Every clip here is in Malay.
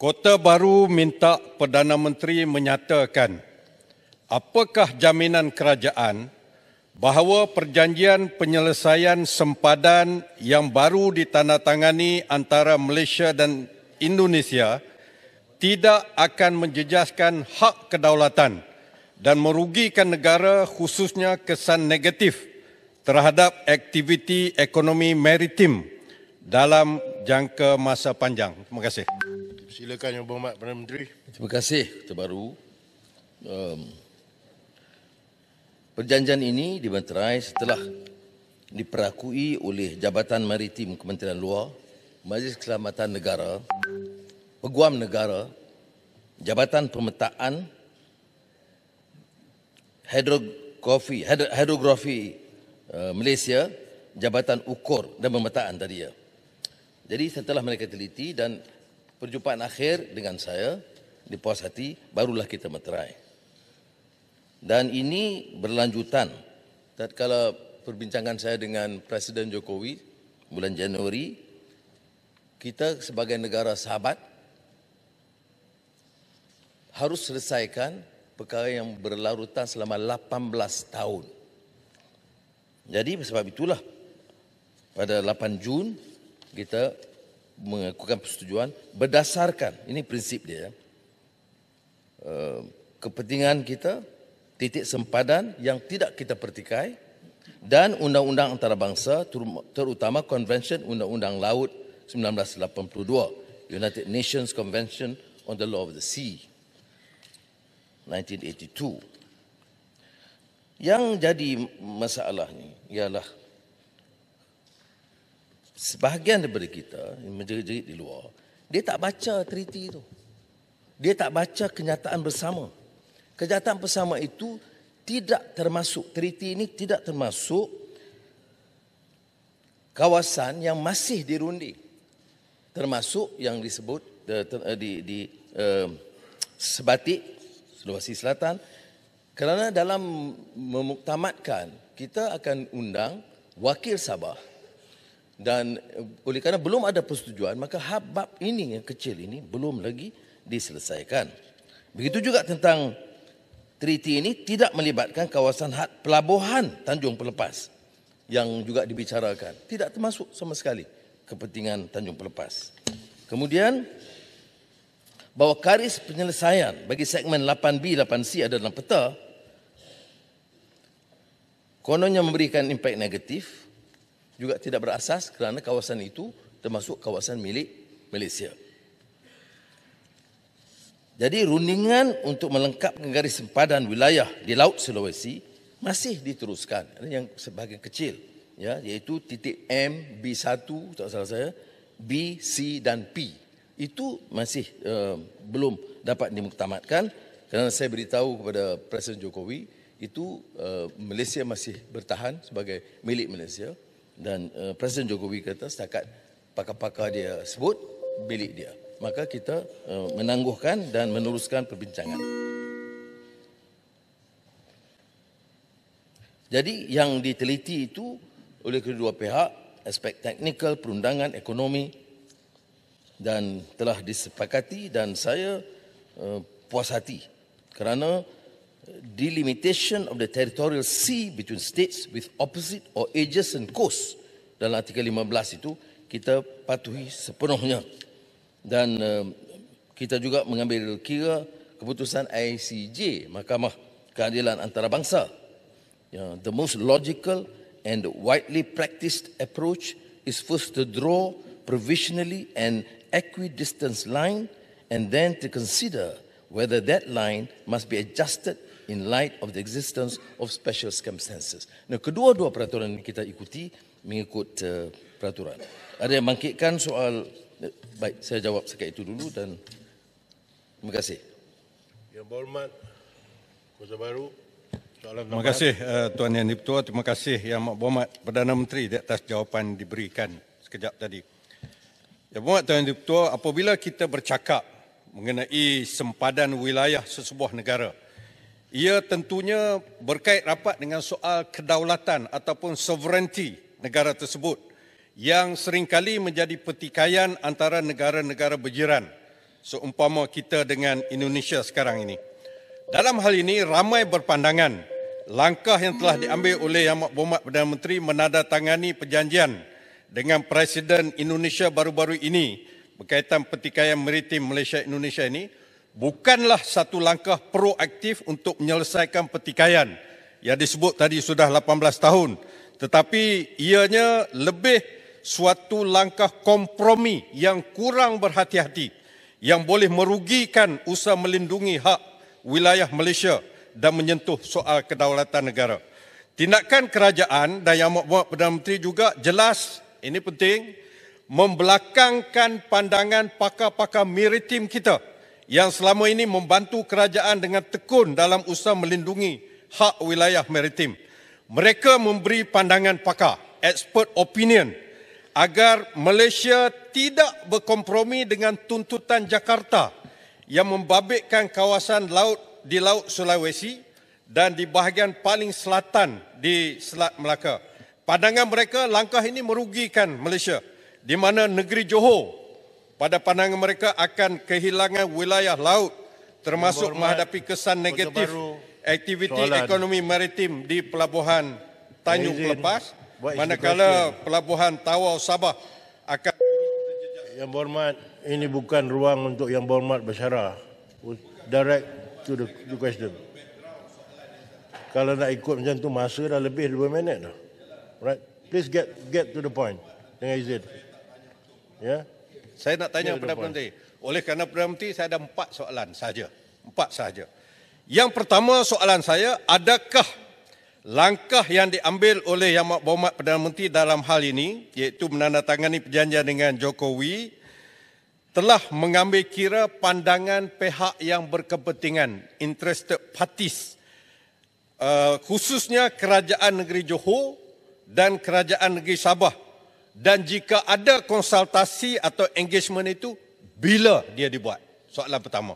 Kota Baru minta Perdana Menteri menyatakan apakah jaminan kerajaan bahawa perjanjian penyelesaian sempadan yang baru ditandatangani antara Malaysia dan Indonesia tidak akan menjejaskan hak kedaulatan dan merugikan negara khususnya kesan negatif terhadap aktiviti ekonomi maritim dalam jangka masa panjang. Terima kasih. Silakan Yang Berhormat Perdana Menteri. Terima kasih terbaru. Um, perjanjian ini dimenterai setelah diperakui oleh Jabatan Maritim Kementerian Luar, Majlis Keselamatan Negara, Peguam Negara, Jabatan Pemetaan Hidrografi, Hidrografi uh, Malaysia, Jabatan Ukur dan Pemetaan tadi ya. Jadi setelah mereka teliti dan perjumpaan akhir dengan saya di puas hati barulah kita meterai. Dan ini berlanjutan tatkala perbincangan saya dengan Presiden Jokowi bulan Januari kita sebagai negara sahabat harus selesaikan perkara yang berlarutan selama 18 tahun. Jadi sebab itulah pada 8 Jun kita mengakukan persetujuan berdasarkan ini prinsip dia eh, kepentingan kita titik sempadan yang tidak kita pertikai dan undang-undang antarabangsa terutama convention undang-undang laut 1982 United Nations Convention on the Law of the Sea 1982 yang jadi masalah ni ialah sebahagian daripada kita yang menjerit-jerit di luar, dia tak baca treaty itu. Dia tak baca kenyataan bersama. Kenyataan bersama itu tidak termasuk, treaty ini tidak termasuk kawasan yang masih dirundi. Termasuk yang disebut eh, eh, di, di, di uh, eh, Sebatik, Sulawesi Selatan. Kerana dalam memuktamadkan, kita akan undang wakil Sabah dan eh, oleh kerana belum ada persetujuan maka habab ini yang kecil ini belum lagi diselesaikan begitu juga tentang triti ini tidak melibatkan kawasan had pelabuhan Tanjung Pelepas yang juga dibicarakan tidak termasuk sama sekali kepentingan Tanjung Pelepas kemudian bahawa karis penyelesaian bagi segmen 8B 8C ada dalam peta kononnya memberikan impak negatif juga tidak berasas kerana kawasan itu termasuk kawasan milik Malaysia. Jadi rundingan untuk melengkapkan garis sempadan wilayah di Laut Sulawesi masih diteruskan yang sebahagian kecil ya iaitu titik M B1 tak salah saya B C dan P itu masih uh, belum dapat dimuktamadkan kerana saya beritahu kepada Presiden Jokowi itu uh, Malaysia masih bertahan sebagai milik Malaysia dan uh, Presiden Jokowi kata setakat pakar-pakar dia sebut bilik dia maka kita uh, menangguhkan dan meneruskan perbincangan jadi yang diteliti itu oleh kedua pihak aspek teknikal perundangan ekonomi dan telah disepakati dan saya uh, puas hati kerana delimitation of the territorial sea between states with opposite or adjacent coasts dalam artikel 15 itu kita patuhi sepenuhnya dan uh, kita juga mengambil kira keputusan ICJ Mahkamah Keadilan Antarabangsa you ya, know, the most logical and widely practiced approach is first to draw provisionally an equidistant line and then to consider whether that line must be adjusted in light of the existence of special circumstances. Nah, kedua-dua peraturan ini kita ikuti mengikut uh, peraturan. Ada yang bangkitkan soal uh, baik saya jawab sekat itu dulu dan terima kasih. Yang berhormat Kuasa Baru Terima kasih eh, Tuan Yang Dipertua, terima kasih Yang Berhormat Perdana Menteri di atas jawapan diberikan sekejap tadi. Yang Berhormat Tuan Yang Dipertua, apabila kita bercakap mengenai sempadan wilayah sesebuah negara, ia tentunya berkait rapat dengan soal kedaulatan ataupun sovereignty negara tersebut yang seringkali menjadi pertikaian antara negara-negara berjiran seumpama kita dengan Indonesia sekarang ini. Dalam hal ini, ramai berpandangan langkah yang telah diambil oleh Yang Mak Bomat Perdana Menteri menandatangani perjanjian dengan Presiden Indonesia baru-baru ini berkaitan pertikaian maritim Malaysia-Indonesia ini bukanlah satu langkah proaktif untuk menyelesaikan pertikaian yang disebut tadi sudah 18 tahun tetapi ianya lebih suatu langkah kompromi yang kurang berhati-hati yang boleh merugikan usaha melindungi hak wilayah Malaysia dan menyentuh soal kedaulatan negara. Tindakan kerajaan dan yang membuat Perdana Menteri juga jelas, ini penting, membelakangkan pandangan pakar-pakar maritim kita yang selama ini membantu kerajaan dengan tekun dalam usaha melindungi hak wilayah maritim. Mereka memberi pandangan pakar, expert opinion agar Malaysia tidak berkompromi dengan tuntutan Jakarta yang membabitkan kawasan laut di Laut Sulawesi dan di bahagian paling selatan di Selat Melaka. Pandangan mereka langkah ini merugikan Malaysia di mana negeri Johor pada pandangan mereka akan kehilangan wilayah laut termasuk menghadapi kesan negatif aktiviti soalan. ekonomi maritim di pelabuhan Tanjung Pelepas manakala pelabuhan Tawau Sabah akan Yang berhormat ini bukan ruang untuk yang berhormat bersara direct to the, the question kalau nak ikut macam tu masa dah lebih 2 minit dah right please get get to the point dengan izin ya yeah? Saya nak tanya ya, kepada Perdana Menteri. Oleh kerana Perdana Menteri, saya ada empat soalan saja. Empat saja. Yang pertama soalan saya, adakah langkah yang diambil oleh Yang Berhormat Perdana Menteri dalam hal ini, iaitu menandatangani perjanjian dengan Jokowi, telah mengambil kira pandangan pihak yang berkepentingan, interested parties, uh, khususnya Kerajaan Negeri Johor dan Kerajaan Negeri Sabah dan jika ada konsultasi atau engagement itu bila dia dibuat? Soalan pertama.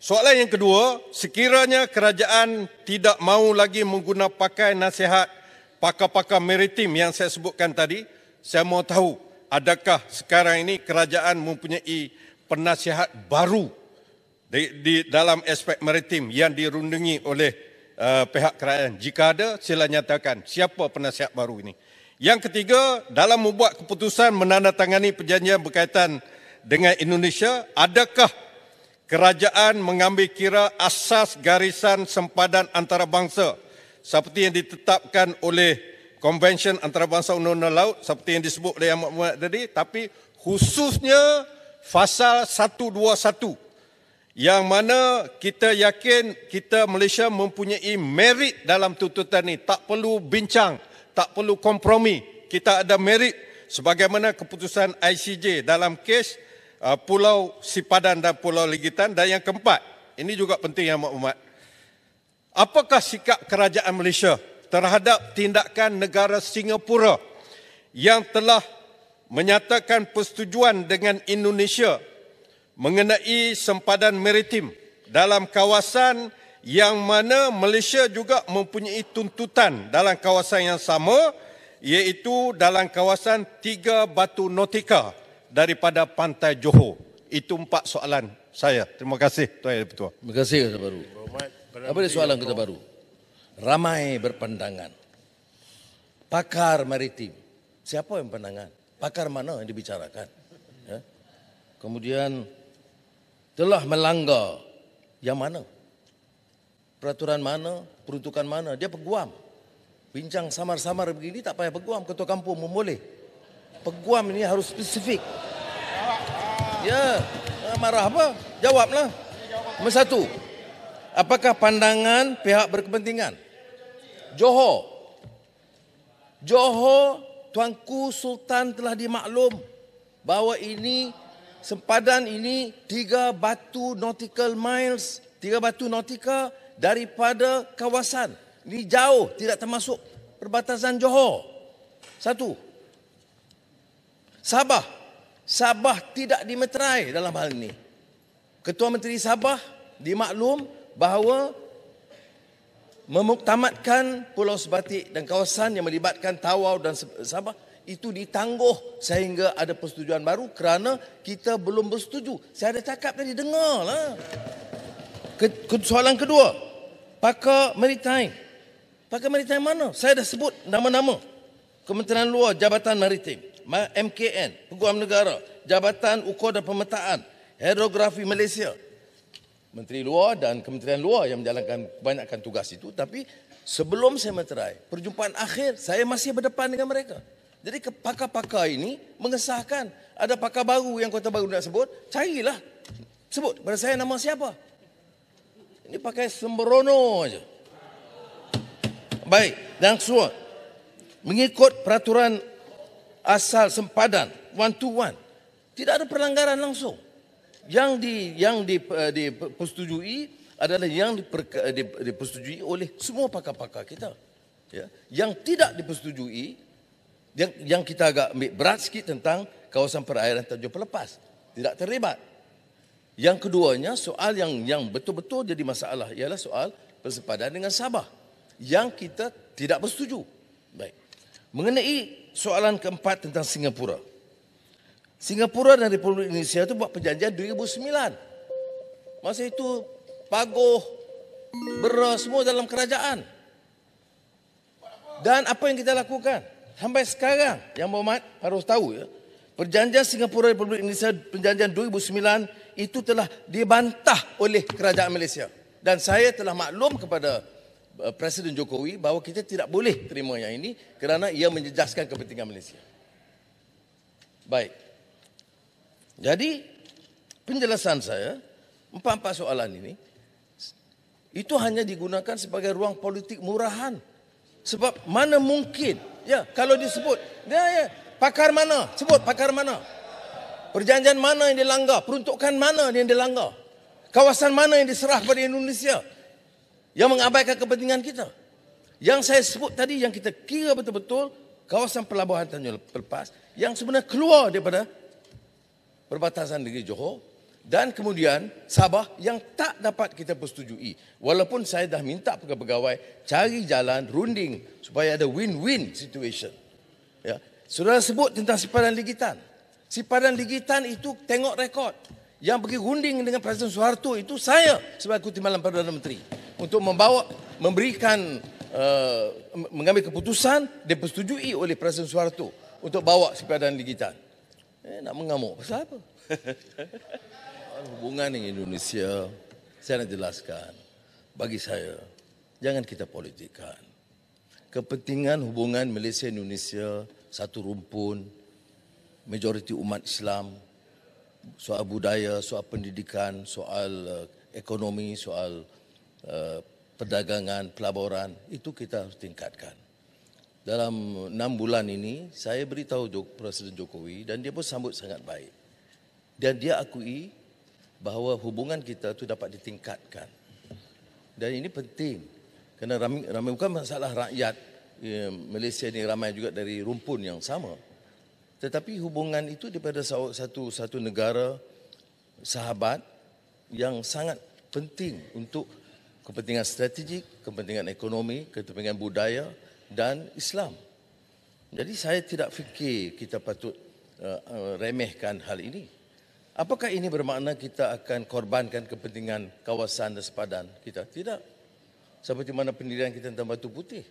Soalan yang kedua, sekiranya kerajaan tidak mahu lagi menggunakan pakai nasihat pakar-pakar maritim yang saya sebutkan tadi, saya mahu tahu adakah sekarang ini kerajaan mempunyai penasihat baru di, di dalam aspek maritim yang dirundungi oleh uh, pihak kerajaan. Jika ada, sila nyatakan siapa penasihat baru ini. Yang ketiga, dalam membuat keputusan menandatangani perjanjian berkaitan dengan Indonesia, adakah kerajaan mengambil kira asas garisan sempadan antarabangsa seperti yang ditetapkan oleh Konvensyen Antarabangsa Undang-Undang Laut seperti yang disebut oleh Ahmad Muhammad tadi tapi khususnya fasa 121 yang mana kita yakin kita Malaysia mempunyai merit dalam tuntutan ini tak perlu bincang tak perlu kompromi. Kita ada merit sebagaimana keputusan ICJ dalam kes uh, Pulau Sipadan dan Pulau Ligitan. Dan yang keempat, ini juga penting yang amat-amat. Apakah sikap kerajaan Malaysia terhadap tindakan negara Singapura yang telah menyatakan persetujuan dengan Indonesia mengenai sempadan maritim dalam kawasan yang mana Malaysia juga mempunyai tuntutan dalam kawasan yang sama iaitu dalam kawasan tiga batu notika daripada pantai Johor. Itu empat soalan saya. Terima kasih Tuan Yang Pertua. Terima kasih tuan Baru. Apa dia soalan Ketua Baru? Ramai berpandangan. Pakar maritim. Siapa yang pandangan? Pakar mana yang dibicarakan? Ya? Kemudian telah melanggar yang mana? peraturan mana, peruntukan mana, dia peguam. Bincang samar-samar begini tak payah peguam, ketua kampung memboleh. Peguam ini harus spesifik. Ya, eh, marah apa? Jawablah. Nomor satu, apakah pandangan pihak berkepentingan? Johor. Johor, Tuanku Sultan telah dimaklum bahawa ini sempadan ini tiga batu nautical miles, tiga batu nautical daripada kawasan. Ini jauh, tidak termasuk perbatasan Johor. Satu. Sabah. Sabah tidak dimeterai dalam hal ini. Ketua Menteri Sabah dimaklum bahawa memuktamadkan Pulau Sebatik dan kawasan yang melibatkan Tawau dan Sabah itu ditangguh sehingga ada persetujuan baru kerana kita belum bersetuju. Saya ada cakap tadi, dengarlah. Soalan kedua. Soalan kedua pakar maritime. Pakar maritime mana? Saya dah sebut nama-nama. Kementerian Luar Jabatan maritime, MKN, Peguam Negara, Jabatan Ukur dan Pemetaan, Herografi Malaysia. Menteri Luar dan Kementerian Luar yang menjalankan kebanyakan tugas itu. Tapi sebelum saya menterai, perjumpaan akhir, saya masih berdepan dengan mereka. Jadi pakar-pakar ini mengesahkan ada pakar baru yang kota baru nak sebut, carilah. Sebut kepada saya nama siapa. Ini pakai sembrono aja. Baik, dan semua mengikut peraturan asal sempadan one to one. Tidak ada pelanggaran langsung. Yang di yang di, eh, dipersetujui adalah yang diperka, eh, dipersetujui oleh semua pakar-pakar kita. Ya. Yang tidak dipersetujui yang yang kita agak ambil berat sikit tentang kawasan perairan Tanjung Pelepas tidak terlibat. Yang keduanya soal yang yang betul-betul jadi masalah ialah soal persempadan dengan Sabah yang kita tidak bersetuju. Baik. Mengenai soalan keempat tentang Singapura. Singapura dan Republik Indonesia itu buat perjanjian 2009. Masa itu pagoh beras semua dalam kerajaan. Dan apa yang kita lakukan? Sampai sekarang yang berhormat harus tahu ya. Perjanjian Singapura Republik Indonesia perjanjian 2009 itu telah dibantah oleh kerajaan Malaysia. Dan saya telah maklum kepada eh, Presiden Jokowi bahawa kita tidak boleh terima yang ini kerana ia menjejaskan kepentingan Malaysia. Baik. Jadi penjelasan saya empat-empat soalan ini itu hanya digunakan sebagai ruang politik murahan. Sebab mana mungkin ya kalau disebut ya, ya pakar mana sebut pakar mana Perjanjian mana yang dilanggar? Peruntukan mana yang dilanggar? Kawasan mana yang diserah pada Indonesia? Yang mengabaikan kepentingan kita? Yang saya sebut tadi yang kita kira betul-betul kawasan pelabuhan Tanjung Lepas yang sebenarnya keluar daripada perbatasan negeri Johor dan kemudian Sabah yang tak dapat kita persetujui. Walaupun saya dah minta pegawai-pegawai cari jalan runding supaya ada win-win situation. Ya. Sudah sebut tentang simpanan ligitan. Si Padan Ligitan itu tengok rekod. Yang pergi runding dengan Presiden Soeharto itu saya sebagai Kutimalan Perdana Menteri. Untuk membawa, memberikan, uh, mengambil keputusan dan persetujui oleh Presiden Soeharto untuk bawa si Padan Ligitan. Eh, nak mengamuk, pasal apa? Hubungan dengan Indonesia, saya nak jelaskan. Bagi saya, jangan kita politikkan. Kepentingan hubungan Malaysia-Indonesia, satu rumpun, majoriti umat Islam, soal budaya, soal pendidikan, soal eh, ekonomi, soal eh, perdagangan, pelaburan, itu kita harus tingkatkan. Dalam enam bulan ini, saya beritahu Presiden Jokowi dan dia pun sambut sangat baik. Dan dia akui bahawa hubungan kita itu dapat ditingkatkan. Dan ini penting. Kerana ramai, ramai bukan masalah rakyat ya, Malaysia ini ramai juga dari rumpun yang sama. Tetapi hubungan itu daripada satu satu negara sahabat yang sangat penting untuk kepentingan strategik, kepentingan ekonomi, kepentingan budaya dan Islam. Jadi saya tidak fikir kita patut eh, eh, remehkan hal ini. Apakah ini bermakna kita akan korbankan kepentingan kawasan dan sepadan kita? Tidak. Seperti mana pendirian kita tentang batu putih.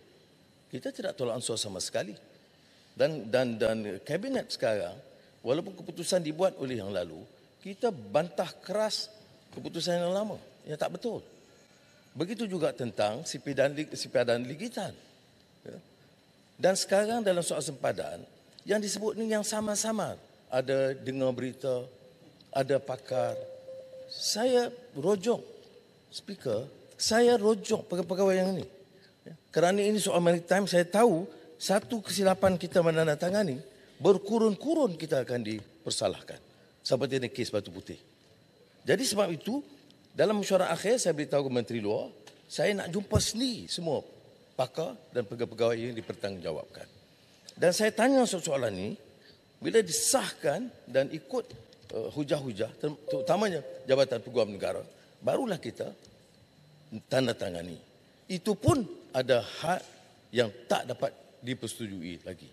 Kita tidak tolak ansur sama sekali dan dan dan kabinet sekarang walaupun keputusan dibuat oleh yang lalu kita bantah keras keputusan yang lama yang tak betul begitu juga tentang sipadan sipadan ligitan ya. dan sekarang dalam soal sempadan yang disebut ni yang sama-sama ada dengar berita ada pakar saya rojok speaker saya rojok pegawai-pegawai yang ini ya. kerana ini soal maritime saya tahu satu kesilapan kita menandatangani, berkurun-kurun kita akan dipersalahkan. Seperti ini kes Batu Putih. Jadi sebab itu, dalam mesyuarat akhir saya beritahu ke Menteri Luar, saya nak jumpa sendiri semua pakar dan pegawai-pegawai yang dipertanggungjawabkan. Dan saya tanya soalan ini, bila disahkan dan ikut eh, hujah-hujah, terutamanya Jabatan Peguam Negara, barulah kita tanda tangani. Itu pun ada hak yang tak dapat dipersetujui lagi.